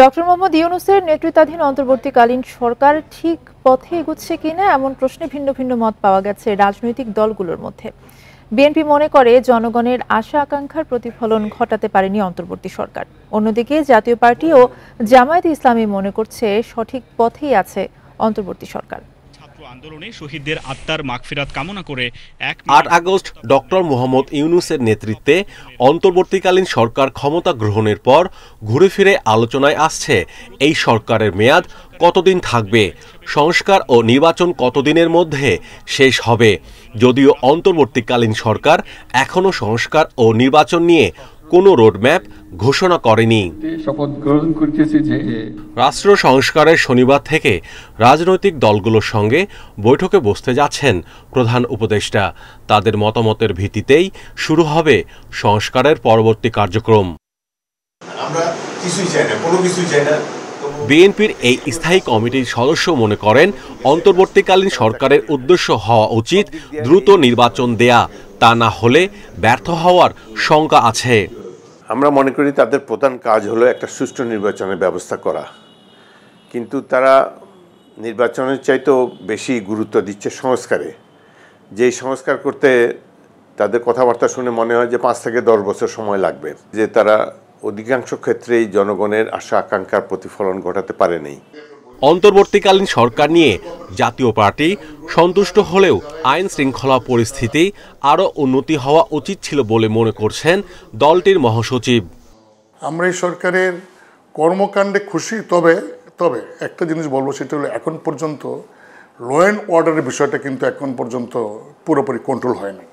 doctor Mohammad ইউনুসের নেতৃত্বাধীন অন্তর্বর্তীকালীন সরকার ঠিক পথে এগুচ্ছে কিনা এমন প্রশ্নে ভিন্ন ভিন্ন মত পাওয়া গেছে রাজনৈতিক দলগুলোর মধ্যে বিএনপি মনে করে জনগণের আশা আকাঙ্ক্ষার প্রতিফলন ঘটাতে পারেনি অন্তর্বর্তী সরকার অন্যদিকে জাতীয় পার্টি ও জামায়াত ইসলামী মনে করছে সঠিক পথেই আছে অন্তর্বর্তী সরকার আন্দোলনে শহীদদের আত্মার মাগফিরাত কামনা করে এক আট আগস্ট ডক্টর মোহাম্মদ ইউনুসের নেতৃত্বে অন্তর্বর্তীকালীন সরকার ক্ষমতা গ্রহণের পর ঘুরে ফিরে আলোচনায় আসছে এই সরকারের মেয়াদ কতদিন থাকবে সংস্কার ও নির্বাচন কতদিনের মধ্যে শেষ হবে যদিও অন্তর্বর্তীকালীন সরকার এখনও সংস্কার ও নির্বাচন নিয়ে কোনো রোডম্যাপ ঘোষণা করেনি রাষ্ট্র সংস্কারের শনিবার থেকে রাজনৈতিক দলগুলোর সঙ্গে বৈঠকে বসতে যাচ্ছেন প্রধান উপদেষ্টা তাদের মতামতের ভিত্তিতেই শুরু হবে সংস্কারের পরবর্তী কার্যক্রম আমরা কিছুই চাই না কোনো কিছুই চাই না বিএনপির এই স্থায়ী কমিটির সদস্য মনে করেন অন্তর্বর্তীকালীন সরকারের উদ্দেশ্য হওয়া উচিত দ্রুত নির্বাচন দেয়া তা না হলে ব্যর্থ হওয়ার শঙ্কা আছে আমরা মনে করি তাদের প্রধান কাজ হলো একটা সুষ্ঠু নির্বাচনের ব্যবস্থা করা কিন্তু তারা নির্বাচনের চাইতেও বেশি গুরুত্ব দিচ্ছে সংস্কারে যেই সংস্কার করতে তাদের কথাবার্তা শুনে মনে হয় যে পাঁচ থেকে দশ বছর সময় লাগবে যে তারা অধিকাংশ ক্ষেত্রেই জনগণের আশা আকাঙ্ক্ষার প্রতিফলন ঘটাতে পারেনি অন্তর্বর্তীকালীন সরকার নিয়ে জাতীয় পার্টি সন্তুষ্ট হলেও আইন শৃঙ্খলা পরিস্থিতি আরও উন্নতি হওয়া উচিত ছিল বলে মনে করছেন দলটির মহাসচিব আমরা এই সরকারের কর্মকাণ্ডে খুশি তবে তবে একটা জিনিস বলবো সেটা হলো এখন পর্যন্ত ল অ্যান্ড অর্ডারের বিষয়টা কিন্তু এখন পর্যন্ত পুরোপুরি কন্ট্রোল হয়নি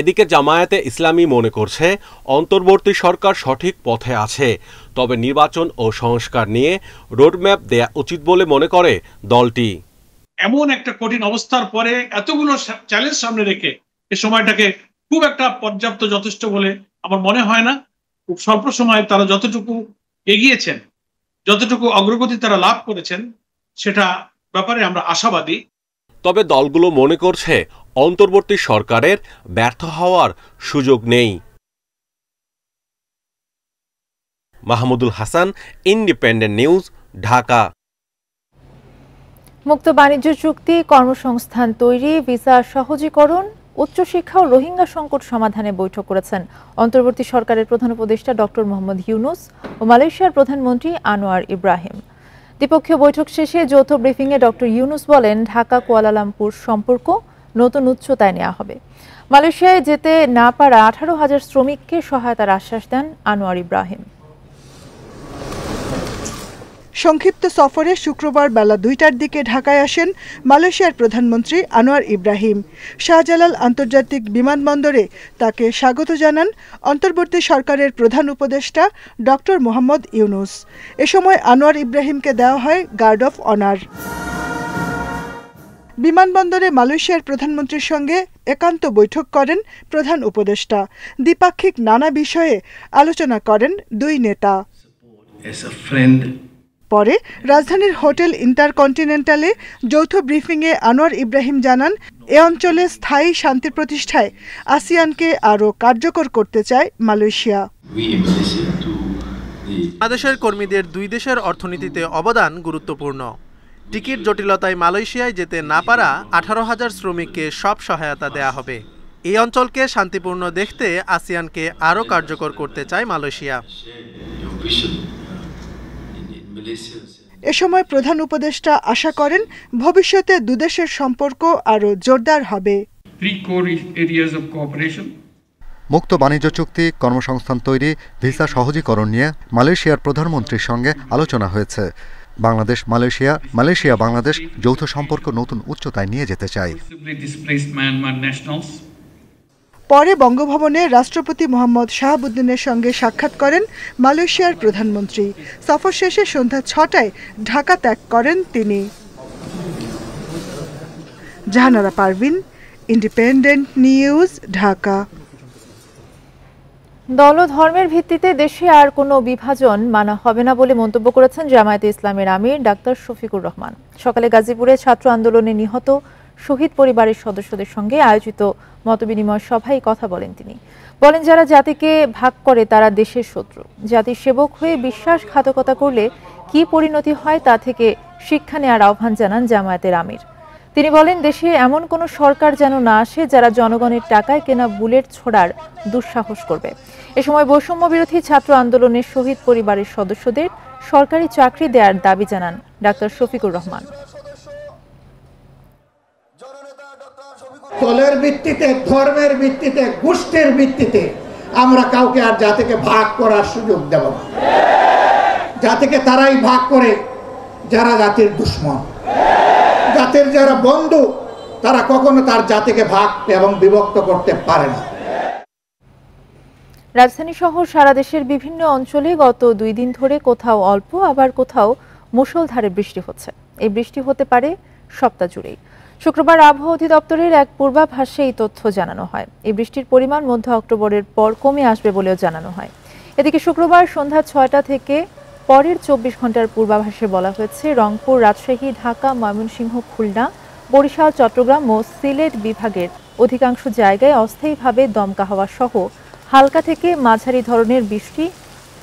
এদিকে জামায়াতে ইসলামী মনে করছে অন্তর্বর্তী সরকার সঠিক পথে আছে তবে নির্বাচন ও সংস্কার নিয়ে রোডম্যাপ দেয়া উচিত বলে মনে করে দলটি এমন একটা কঠিন অবস্থার পরে এতগুলো চ্যালেঞ্জ সামনে রেখে এই সময়টাকে খুব একটা পর্যাপ্ত যথেষ্ট বলে আমার মনে হয় না খুব স্বল্প সময়ে তারা যতটুকু এগিয়েছেন যতটুকু অগ্রগতি তারা লাভ করেছেন সেটা ব্যাপারে আমরা আশাবাদী তবে দলগুলো মনে করছে অন্তর্বর্তী সরকারের ব্যর্থ হওয়ার সুযোগ নেই মাহমুদুল হাসান ইন্ডিপেন্ডেন্ট নিউজ ঢাকা মুক্ত বাণিজ্য চুক্তি কর্মসংস্থান তৈরি ভিসা সহজীকরণ উচ্চশিক্ষা ও রোহিঙ্গা সংকট সমাধানে বৈঠক করেছেন অন্তর্বর্তী সরকারের প্রধান উপদেষ্টা ডক্টর মোহাম্মদ ইউনুস ও মালয়েশিয়ার প্রধানমন্ত্রী আনোয়ার ইব্রাহিম দ্বিপক্ষীয় বৈঠক শেষে যৌথ ব্রিফিংয়ে ডক্টর ইউনুস বলেন ঢাকা কুয়ালালামপুর সম্পর্ক নতুন উচ্চতায় নেওয়া হবে মালয়েশিয়ায় যেতে না পারা আঠারো হাজার শ্রমিককে সহায়তার আশ্বাস দেন আনোয়ার ইব্রাহিম সংক্ষিপ্ত সফরে শুক্রবার বেলা দুইটার দিকে ঢাকায় আসেন মালয়েশিয়ার প্রধানমন্ত্রী আনোয়ার ইব্রাহিম শাহজালাল আন্তর্জাতিক বিমানবন্দরে তাকে স্বাগত জানান অন্তর্বর্তী সরকারের প্রধান উপদেষ্টা ডক্টর মোহাম্মদ ইউনুস এ সময় আনোয়ার ইব্রাহিমকে দেওয়া হয় গার্ড অফ অনার বিমানবন্দরে মালয়েশিয়ার প্রধানমন্ত্রীর সঙ্গে একান্ত বৈঠক করেন প্রধান উপদেষ্টা দ্বিপাক্ষিক নানা বিষয়ে আলোচনা করেন দুই নেতা পরে রাজধানীর হোটেল ইন্টারকন্টিনেন্টালে যৌথ ব্রিফিংয়ে আনোয়ার ইব্রাহিম জানান এ অঞ্চলে স্থায়ী শান্তি প্রতিষ্ঠায় আসিয়ানকে আরও কার্যকর করতে চায় মালয়েশিয়া বাংলাদেশের কর্মীদের দুই দেশের অর্থনীতিতে অবদান গুরুত্বপূর্ণ টিকিট জটিলতায় মালয়েশিয়ায় যেতে না পারা আঠারো হাজার শ্রমিককে সব সহায়তা দেয়া হবে এই অঞ্চলকে শান্তিপূর্ণ দেখতে আসিয়ানকে আরও কার্যকর করতে চায় মালয়েশিয়া এ সময় প্রধান উপদেষ্টা আশা করেন ভবিষ্যতে দুদেশের সম্পর্ক আরও জোরদার হবে মুক্ত বাণিজ্য চুক্তি কর্মসংস্থান তৈরি ভিসা সহজীকরণ নিয়ে মালয়েশিয়ার প্রধানমন্ত্রীর সঙ্গে আলোচনা হয়েছে বাংলাদেশ মালয়েশিয়া মালয়েশিয়া বাংলাদেশ যৌথ সম্পর্ক নতুন উচ্চতায় নিয়ে যেতে চায় পরে বঙ্গভবনে রাষ্ট্রপতি মোহাম্মদ শাহাবুদ্দিনের সঙ্গে সাক্ষাৎ করেন মালয়েশিয়ার প্রধানমন্ত্রী সফর শেষে সন্ধ্যা ছটায় ঢাকা ত্যাগ করেন তিনি জাহানারা পারভিন ইন্ডিপেন্ডেন্ট নিউজ ঢাকা দলধর্মের ভিত্তিতে দেশে আর কোনো বিভাজন মানা হবে না বলে মন্তব্য করেছেন জামায়াতে ইসলামের আমির ডাক্তার শফিকুর রহমান সকালে গাজীপুরে ছাত্র আন্দোলনে নিহত শহীদ পরিবারের সদস্যদের সঙ্গে আয়োজিত মতবিনিময় সভায় কথা বলেন তিনি বলেন যারা জাতিকে ভাগ করে তারা দেশের শত্রু জাতির সেবক হয়ে বিশ্বাসঘাতকতা করলে কি পরিণতি হয় তা থেকে শিক্ষা নেওয়ার আহ্বান জানান জামায়াতের আমির তিনি বলেন দেশে এমন কোনো সরকার যেন না আসে যারা জনগণের টাকায় কেনা বুলেট ছোড়ার দুঃসাহস করবে এ সময় বৈষম্য বিরোধী ছাত্র আন্দোলনের শহীদ পরিবারের সদস্যদের সরকারি চাকরি দেওয়ার দাবি জানান ডাক্তার শফিকুর রহমান দলের ভিত্তিতে ধর্মের ভিত্তিতে গোষ্ঠীর ভিত্তিতে আমরা কাউকে আর জাতিকে ভাগ করার সুযোগ দেব না জাতিকে তারাই ভাগ করে যারা জাতির দুশ্মন জাতির যারা বন্ধু তারা কখনো তার জাতিকে ভাগ এবং বিভক্ত করতে পারে না রাজধানী সহ সারা দেশের বিভিন্ন অঞ্চলে গত দুই দিন ধরে কোথাও অল্প আবার কোথাও মুষলধারে বৃষ্টি হচ্ছে এই বৃষ্টি হতে পারে সপ্তাহ জুড়েই শুক্রবার আবহাওয়া অধিদপ্তরের এক পূর্বাভাসে এই তথ্য জানানো হয় এই বৃষ্টির পরিমাণ মধ্য অক্টোবরের পর কমে আসবে বলেও জানানো হয় এদিকে শুক্রবার সন্ধ্যা ছয়টা থেকে পরের চব্বিশ ঘন্টার পূর্বাভাসে বলা হয়েছে রংপুর রাজশাহী ঢাকা ময়মনসিংহ খুলনা বরিশাল চট্টগ্রাম ও সিলেট বিভাগের অধিকাংশ জায়গায় অস্থায়ীভাবে দমকা হওয়া সহ হালকা থেকে মাঝারি ধরনের বৃষ্টি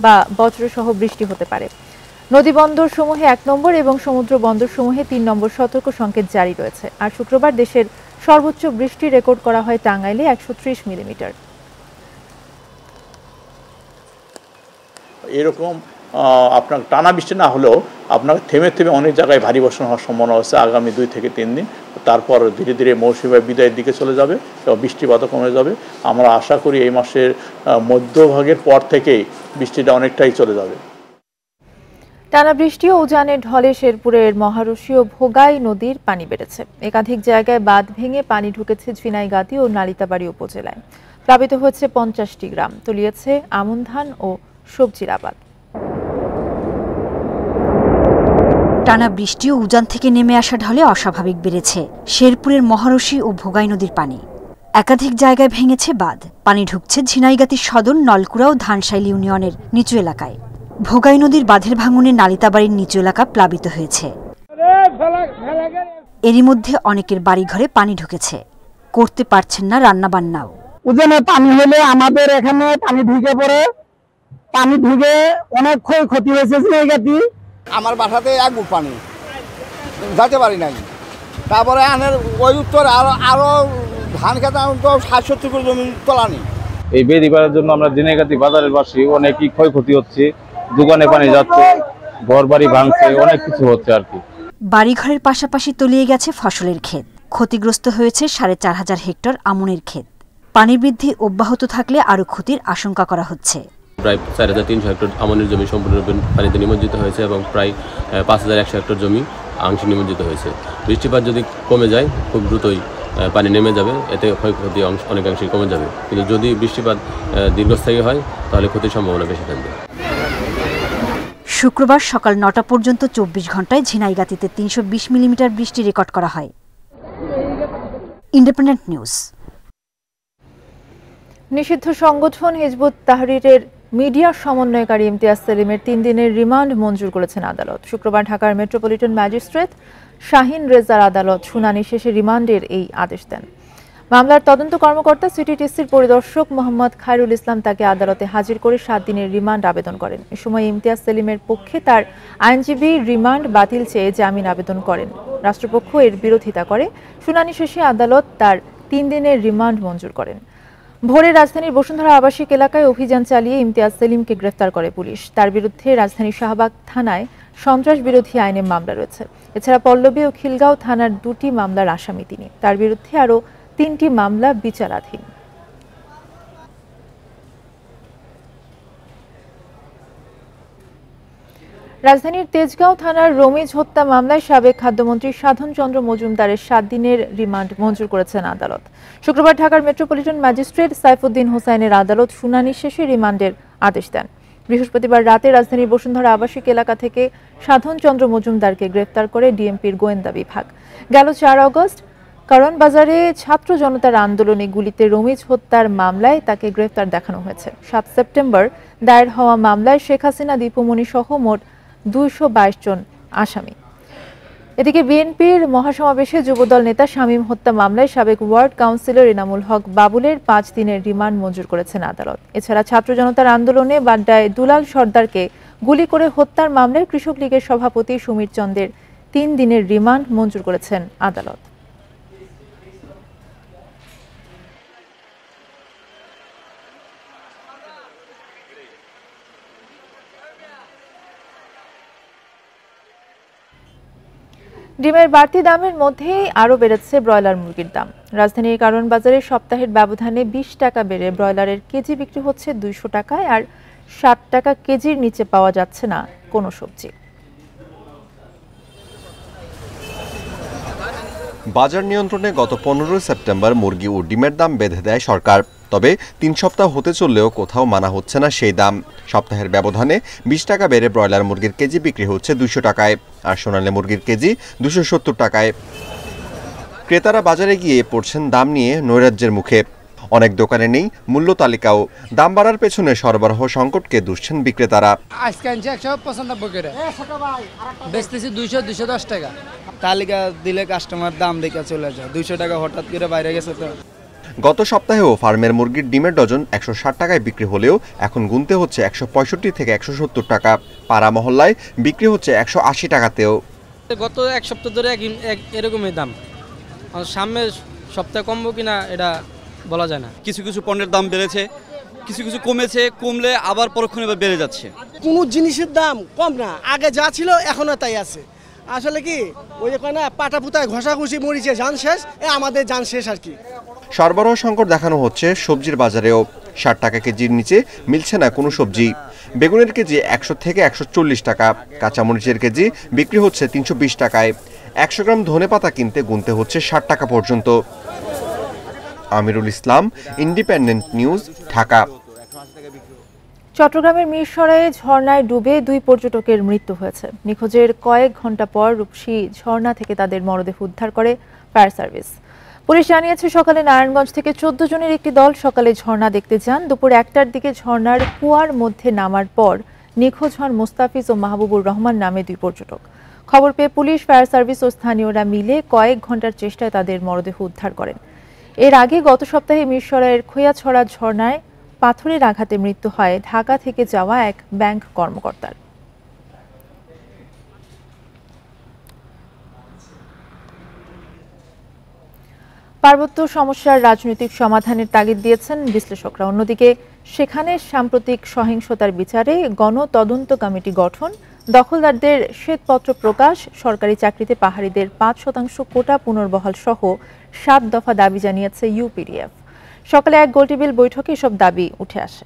বা বজ্রসহ বৃষ্টি হতে পারে নদী বন্দর সমূহে এক নম্বর এবং সমুদ্র বন্দর সমূহে তিন নম্বর সতর্ক সংকেত জারি রয়েছে আর শুক্রবার দেশের সর্বোচ্চ বৃষ্টি রেকর্ড করা হয় টাঙ্গাইলে একশো ত্রিশ মিলিমিটার এরকম আপনার টানা বৃষ্টি না হলেও আপনার থেমে থেমে অনেক জায়গায় ভারী বর্ষণ হওয়ার সম্ভাবনা আছে আগামী দুই থেকে তিন দিন তারপর ধীরে ধীরে মৌসুমি বিদায়ের দিকে চলে যাবে এবং বৃষ্টিপাতও কমে যাবে আমরা আশা করি এই মাসের মধ্যভাগের পর থেকেই বৃষ্টিটা অনেকটাই চলে যাবে টানা বৃষ্টি ও উজানের ঢলে শেরপুরের মহারষি ও ভোগাই নদীর পানি বেড়েছে একাধিক জায়গায় বাঁধ ভেঙে পানি ঢুকেছে ঝিনাইগাতি ও নালিতাবাড়ি উপজেলায় প্লাবিত হয়েছে পঞ্চাশটি গ্রাম তলিয়েছে আমন ধান ও সবজির আবাদ টানা বৃষ্টি ও উজান থেকে নেমে আসা ঢলে অস্বাভাবিক বেড়েছে শেরপুরের মহারষী ও ভোগাই নদীর পানি একাধিক জায়গায় ভেঙেছে বাঁধ পানি ঢুকছে ঝিনাইগাতি সদর নলকুড়া ও ধানশাইল ইউনিয়নের নিচু এলাকায় ভোগাই নদীর বাঁধের ভাঙনে নালিতাবাড়ির নিচু এলাকা প্লাবিত হয়েছে এরই মধ্যে অনেকের বাড়ি ঘরে পানি ঢুকেছে করতে পারছেন না রান্না বান্নাও উজনে পানি হলে আমাদের এখানে পানি ঢুকে পড়ে পানি ঢুকে অনেক ক্ষয় ক্ষতি হয়েছে জায়গাটি আমার বাসাতে এক পানি যাতে পারি নাই তারপরে আনের ওই উত্তর আরো আরো ধান খেতে তো ষাট সত্তর করে জমি তোলা নেই এই বেদিবারের জন্য আমরা দিনে বাজারের বাসী অনেকই ক্ষয়ক্ষতি হচ্ছে দোকানে পানি যাচ্ছে ঘর বাড়ি ভাঙছে অনেক কিছু হচ্ছে আর কি বাড়িঘরের পাশাপাশি তলিয়ে গেছে ফসলের ক্ষেত ক্ষতিগ্রস্ত হয়েছে সাড়ে চার হাজার হেক্টর আমনের ক্ষেত পানি বৃদ্ধি অব্যাহত থাকলে আরও ক্ষতির আশঙ্কা করা হচ্ছে প্রায় চার হাজার তিনশো হেক্টর আমনের জমি সম্পূর্ণরূপে পানিতে নিমজ্জিত হয়েছে এবং প্রায় পাঁচ হাজার একশো হেক্টর জমি আংশিক নিমজ্জিত হয়েছে বৃষ্টিপাত যদি কমে যায় খুব দ্রুতই পানি নেমে যাবে এতে ক্ষয়ক্ষতি অংশ অনেকাংশেই কমে যাবে কিন্তু যদি বৃষ্টিপাত দীর্ঘস্থায়ী হয় তাহলে ক্ষতির সম্ভাবনা বেশি থাকবে শুক্রবার সকাল নটা পর্যন্ত চব্বিশ ঘন্টায় ঝিনাইগাতিতে তিনশো বিশ মিলিমিটার বৃষ্টি রেকর্ড করা হয় ইন্ডিপেন্ডেন্ট নিউজ নিষিদ্ধ সংগঠন হিজবুত তাহরিরের মিডিয়া সমন্বয়কারী ইমতিয়াজ সেলিমের তিন দিনের রিমান্ড মঞ্জুর করেছেন আদালত শুক্রবার ঢাকার মেট্রোপলিটন ম্যাজিস্ট্রেট শাহিন রেজার আদালত শুনানি শেষে রিমান্ডের এই আদেশ দেন মামলার তদন্ত কর্মকর্তা সিটিটিসির পরিদর্শক মোহাম্মদ খায়রুল ইসলাম তাকে আদালতে হাজির করে সাত দিনের রিমান্ড আবেদন করেন এ সময় ইমতিয়াজ সেলিমের পক্ষে তার আইনজীবী রিমান্ড বাতিল চেয়ে জামিন আবেদন করেন রাষ্ট্রপক্ষ এর বিরোধিতা করে শুনানি শেষে আদালত তার তিন দিনের রিমান্ড মঞ্জুর করেন ভোরে রাজধানীর বসুন্ধরা আবাসিক এলাকায় অভিযান চালিয়ে ইমতিয়াজ সেলিমকে গ্রেফতার করে পুলিশ তার বিরুদ্ধে রাজধানীর শাহবাগ থানায় সন্ত্রাস বিরোধী আইনের মামলা রয়েছে এছাড়া পল্লবী ও খিলগাঁও থানার দুটি মামলার আসামি তিনি তার বিরুদ্ধে আরও তিনটি মামলা বিচারাধীন রাজধানীর তেজগাঁও থানার রমিজ হত্যা মামলায় সাবেক খাদ্যমন্ত্রী সাধন চন্দ্র মজুমদারের সাত দিনের রিমান্ড মঞ্জুর করেছেন আদালত শুক্রবার ঢাকার মেট্রোপলিটন ম্যাজিস্ট্রেট সাইফুদ্দিন হোসাইনের আদালত শুনানি শেষে রিমান্ডের আদেশ দেন বৃহস্পতিবার রাতে রাজধানীর বসুন্ধরা আবাসিক এলাকা থেকে সাধন চন্দ্র মজুমদারকে গ্রেপ্তার করে ডিএমপির গোয়েন্দা বিভাগ গেল চার অগস্ট কারণ বাজারে ছাত্র জনতার আন্দোলনে গুলিতে রমিজ হত্যার মামলায় তাকে গ্রেফতার দেখানো হয়েছে সাত সেপ্টেম্বর দায়ের হওয়া মামলায় শেখ হাসিনা দীপুমণি সহ মোট দুইশো জন আসামি এদিকে বিএনপির মহাসমাবেশে যুবদল নেতা শামীম হত্যা মামলায় সাবেক ওয়ার্ড কাউন্সিলর এনামুল হক বাবুলের পাঁচ দিনের রিমান্ড মঞ্জুর করেছেন আদালত এছাড়া ছাত্র জনতার আন্দোলনে বাড্ডায় দুলাল সর্দারকে গুলি করে হত্যার মামলায় কৃষক লীগের সভাপতি সুমির চন্দের তিন দিনের রিমান্ড মঞ্জুর করেছেন আদালত ডিমের বাড়তি দামের মধ্যেই আরও বেড়েছে ব্রয়লার মুরগির দাম রাজধানীর কারণ বাজারে সপ্তাহের ব্যবধানে ২০ টাকা বেড়ে ব্রয়লারের কেজি বিক্রি হচ্ছে দুইশো টাকায় আর ষাট টাকা কেজির নিচে পাওয়া যাচ্ছে না কোনো সবজি বাজার নিয়ন্ত্রণে গত পনেরোই সেপ্টেম্বর মুরগি ও ডিমের দাম বেঁধে দেয় সরকার তবে তিন সপ্তাহ হতে চললেও কোথাও মানা হচ্ছে না সেই দাম সপ্তাহের ব্যবধানে বিশ টাকা বেড়ে ব্রয়লার মুরগির কেজি বিক্রি হচ্ছে দুশো টাকায় আর সোনালি মুরগির কেজি দুশো সত্তর টাকায় ক্রেতারা বাজারে গিয়ে পড়ছেন দাম নিয়ে নৈরাজ্যের মুখে অনেক দোকানে নেই মূল্য তালিকাও দাম বাড়ার পেছনে সরবরাহ সংকটকে দুষছেন বিক্রেতারা আজকে বেচতেছি দুইশো দুইশো দশ টাকা তালিকা দিলে কাস্টমার দাম দেখে চলে যায় দুইশো টাকা হঠাৎ করে বাইরে গেছে তো গত সপ্তাহেও ফার্মের মুরগির ডিমের ডজন একশো টাকায় বিক্রি হলেও এখন গুনতে হচ্ছে একশো থেকে একশো টাকা পাড়া মহল্লায় বিক্রি হচ্ছে একশো টাকাতেও গত এক সপ্তাহ ধরে এরকমই দাম সামনের সপ্তাহে কমবো কিনা এটা বলা যায় না কিছু কিছু পণ্যের দাম বেড়েছে কিছু কিছু কমেছে কমলে আবার পরক্ষণে বেড়ে যাচ্ছে কোনো জিনিসের দাম কম না আগে যা ছিল এখনও তাই আছে আসলে কি ওই যে না পাটা পুতায় ঘষাঘষি মরিচে যান শেষ এ আমাদের যান শেষ আর কি সরবরাহ সংকট দেখানো হচ্ছে সবজির বাজারেও ষাট টাকা কেজির নিচে মিলছে না কোনো সবজি বেগুনের কেজি একশো থেকে একশো চল্লিশ টাকা কাঁচামরিচের কেজি বিক্রি হচ্ছে তিনশো বিশ টাকায় একশো গ্রাম ধনে পাতা কিনতে গুনতে হচ্ছে ষাট টাকা পর্যন্ত আমিরুল ইসলাম ইন্ডিপেন্ডেন্ট নিউজ ঢাকা চট্টগ্রামের মিরসরায়ে ঝর্ণায় ডুবে দুই পর্যটকের মৃত্যু হয়েছে নিখোঁজের কয়েক ঘন্টা পর রূপসী ঝর্ণা থেকে তাদের মরদেহ উদ্ধার করে ফায়ার সার্ভিস পুলিশ জানিয়েছে সকালে নারায়ণগঞ্জ থেকে চোদ্দ জনের একটি দল সকালে ঝর্ণা দেখতে যান দুপুর একটার দিকে ঝর্ণার কুয়ার মধ্যে নামার পর নিখোঁজ হন মুস্তাফিজ ও মাহবুবুর রহমান নামে দুই পর্যটক খবর পেয়ে পুলিশ ফায়ার সার্ভিস ও স্থানীয়রা মিলে কয়েক ঘন্টার চেষ্টায় তাদের মরদেহ উদ্ধার করেন এর আগে গত সপ্তাহে মিরসরাইয়ের খোয়াছড়া ঝর্ণায় পাথরের আঘাতে মৃত্যু হয় ঢাকা থেকে যাওয়া এক ব্যাংক কর্মকর্তার পার্বত্য সমস্যার রাজনৈতিক সমাধানের তাগিদ দিয়েছেন বিশ্লেষকরা অন্যদিকে সেখানে সাম্প্রতিক সহিংসতার বিচারে গণ তদন্ত কমিটি গঠন দখলদারদের শ্বেতপত্র প্রকাশ সরকারি চাকরিতে পাহাড়িদের পাঁচ শতাংশ কোটা পুনর্বহাল সহ সাত দফা দাবি জানিয়েছে ইউপিডিএফ সকালে এক গোলটেবিল বৈঠকে এসব দাবি উঠে আসে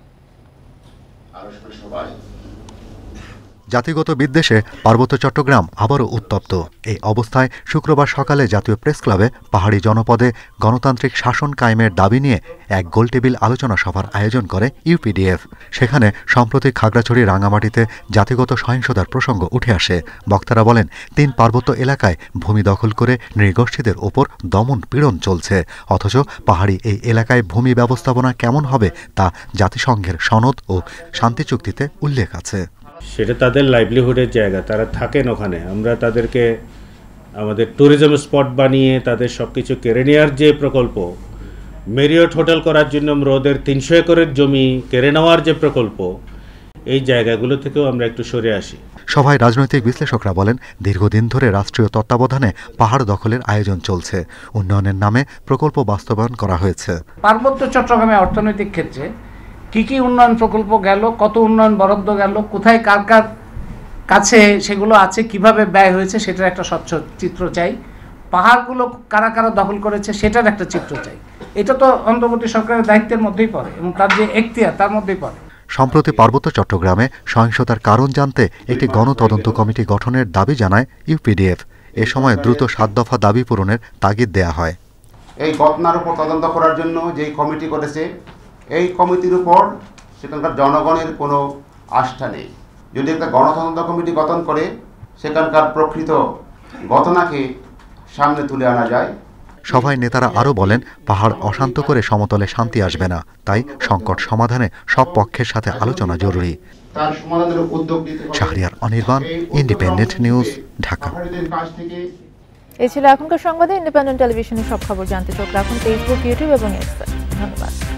জাতিগত বিদ্বেষে পার্বত্য চট্টগ্রাম আবারও উত্তপ্ত এই অবস্থায় শুক্রবার সকালে জাতীয় প্রেস ক্লাবে পাহাড়ি জনপদে গণতান্ত্রিক শাসন কায়েমের দাবি নিয়ে এক গোলটেবিল আলোচনা সভার আয়োজন করে ইউপিডিএফ সেখানে সম্প্রতি খাগড়াছড়ি রাঙামাটিতে জাতিগত সহিংসতার প্রসঙ্গ উঠে আসে বক্তারা বলেন তিন পার্বত্য এলাকায় ভূমি দখল করে নৃগোষ্ঠীদের ওপর দমন পীড়ন চলছে অথচ পাহাড়ি এই এলাকায় ভূমি ব্যবস্থাপনা কেমন হবে তা জাতিসংঘের সনদ ও শান্তি চুক্তিতে উল্লেখ আছে সেটা তাদের লাইভলিহুডের জায়গা তারা থাকেন ওখানে আমরা তাদেরকে আমাদের ট্যুরিজম স্পট বানিয়ে তাদের সব কিছু কেড়ে নেওয়ার যে প্রকল্প মেরিয়ট হোটেল করার জন্য রোদের তিনশো একরের জমি কেড়ে নেওয়ার যে প্রকল্প এই জায়গাগুলো থেকেও আমরা একটু সরে আসি সভায় রাজনৈতিক বিশ্লেষকরা বলেন দীর্ঘদিন ধরে রাষ্ট্রীয় তত্ত্বাবধানে পাহাড় দখলের আয়োজন চলছে উন্নয়নের নামে প্রকল্প বাস্তবায়ন করা হয়েছে পার্বত্য চট্টগ্রামে অর্থনৈতিক ক্ষেত্রে কি কি উন্নয়ন প্রকল্প গেল কত উন্নয়ন বরাদ্দ গেল কোথায় কার কার কাছে সেগুলো আছে কিভাবে ব্যয় হয়েছে সেটার একটা স্বচ্ছ চিত্র চাই পাহাড়গুলো কারা কারা দখল করেছে সেটার একটা চিত্র চাই এটা তো অন্তর্বর্তী সরকারের দায়িত্বের মধ্যেই পড়ে এবং তার যে এখতিয়ার তার মধ্যেই পড়ে সম্প্রতি পার্বত্য চট্টগ্রামে সহিংসতার কারণ জানতে একটি গণতদন্ত কমিটি গঠনের দাবি জানায় ইউপিডিএফ এ সময় দ্রুত সাত দফা দাবি পূরণের তাগিদ দেয়া হয় এই ঘটনার উপর তদন্ত করার জন্য যেই কমিটি করেছে এই কমিটির উপর সেখানকার জনগণের কোনো আস্থা নেই যদি একটা গণতন্ত্র কমিটি গঠন করে সেখানকার প্রকৃত ঘটনাকে সামনে তুলে আনা যায় সভায় নেতারা আরও বলেন পাহাড় অশান্ত করে সমতলে শান্তি আসবে না তাই সংকট সমাধানে সব পক্ষের সাথে আলোচনা জরুরি শাহরিয়ার অনির্বাণ ইন্ডিপেন্ডেন্ট নিউজ ঢাকা এই ছিল এখনকার সংবাদে ইন্ডিপেন্ডেন্ট টেলিভিশনের সব খবর জানতে চোখ রাখুন ফেসবুক ইউটিউব এবং ধন্যবাদ